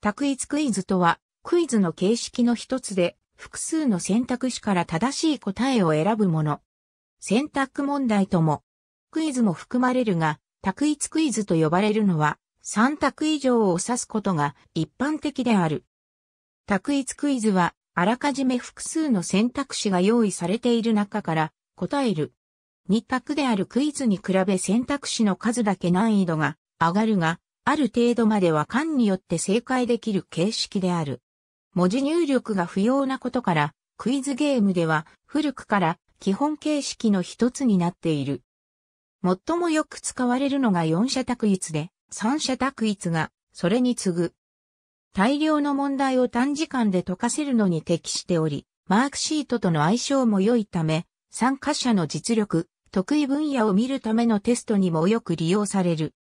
択一クイズとは、クイズの形式の一つで、複数の選択肢から正しい答えを選ぶもの。選択問題とも、クイズも含まれるが、択一クイズと呼ばれるのは、3択以上を指すことが一般的である。択一クイズは、あらかじめ複数の選択肢が用意されている中から答える。2択であるクイズに比べ選択肢の数だけ難易度が上がるが、ある程度までは間によって正解できる形式である。文字入力が不要なことから、クイズゲームでは古くから基本形式の一つになっている。最もよく使われるのが四者択一で、三者択一がそれに次ぐ。大量の問題を短時間で解かせるのに適しており、マークシートとの相性も良いため、参加者の実力、得意分野を見るためのテストにもよく利用される。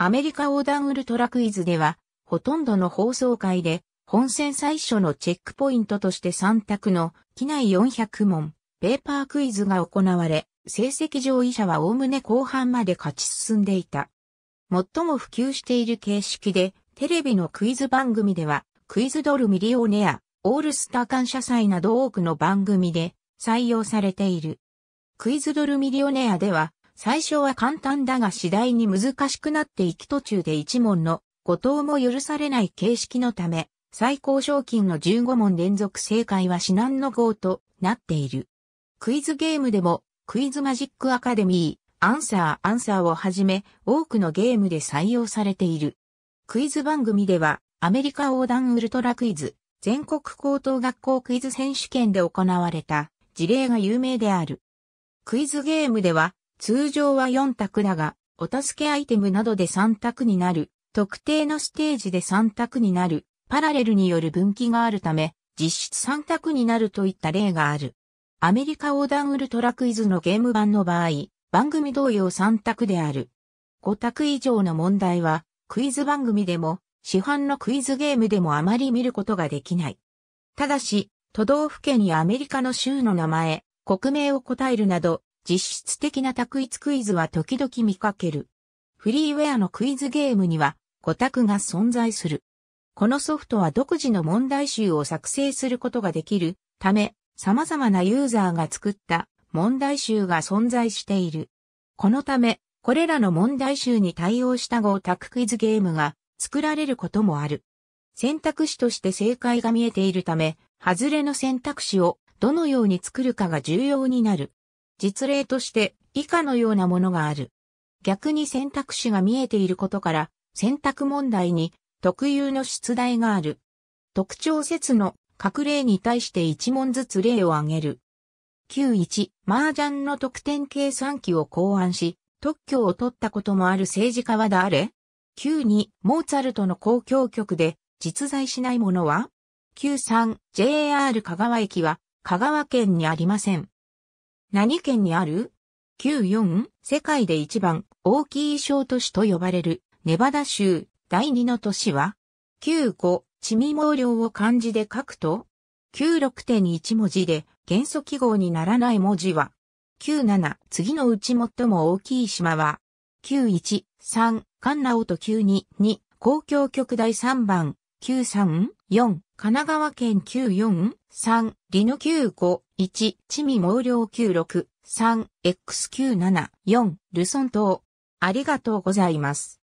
アメリカ横断ウルトラクイズでは、ほとんどの放送会で、本戦最初のチェックポイントとして3択の機内400問、ペーパークイズが行われ、成績上位者はおおむね後半まで勝ち進んでいた。最も普及している形式で、テレビのクイズ番組では、クイズドルミリオネア、オールスター感謝祭など多くの番組で採用されている。クイズドルミリオネアでは、最初は簡単だが次第に難しくなっていき途中で1問の誤答も許されない形式のため、最高賞金の15問連続正解は至難の号となっている。クイズゲームでも、クイズマジックアカデミー、アンサーアンサーをはじめ、多くのゲームで採用されている。クイズ番組では、アメリカ横断ウルトラクイズ、全国高等学校クイズ選手権で行われた事例が有名である。クイズゲームでは、通常は4択だが、お助けアイテムなどで3択になる、特定のステージで3択になる、パラレルによる分岐があるため、実質3択になるといった例がある。アメリカ横断ウルトラクイズのゲーム版の場合、番組同様3択である。5択以上の問題は、クイズ番組でも、市販のクイズゲームでもあまり見ることができない。ただし、都道府県やアメリカの州の名前、国名を答えるなど、実質的な択一クイズは時々見かける。フリーウェアのクイズゲームには5択が存在する。このソフトは独自の問題集を作成することができるため、様々なユーザーが作った問題集が存在している。このため、これらの問題集に対応した5択クイズゲームが作られることもある。選択肢として正解が見えているため、外れの選択肢をどのように作るかが重要になる。実例として以下のようなものがある。逆に選択肢が見えていることから、選択問題に特有の出題がある。特徴説の各例に対して1問ずつ例を挙げる。91、麻雀の得点計算機を考案し、特許を取ったこともある政治家は誰 ?92、モーツァルトの公共曲で実在しないものは ?93、JR 香川駅は香川県にありません。何県にある ?94、世界で一番大きい小都市と呼ばれるネバダ州第二の都市は ?95、地味毛量を漢字で書くと ?96.1 文字で元素記号にならない文字は ?97、次のうち最も大きい島は ?91、3、カンナオと92、2、公共局第3番、93? 4、神奈川県94、3、リヌ951、チミ毛量96、3、X97、4、ルソン島。ありがとうございます。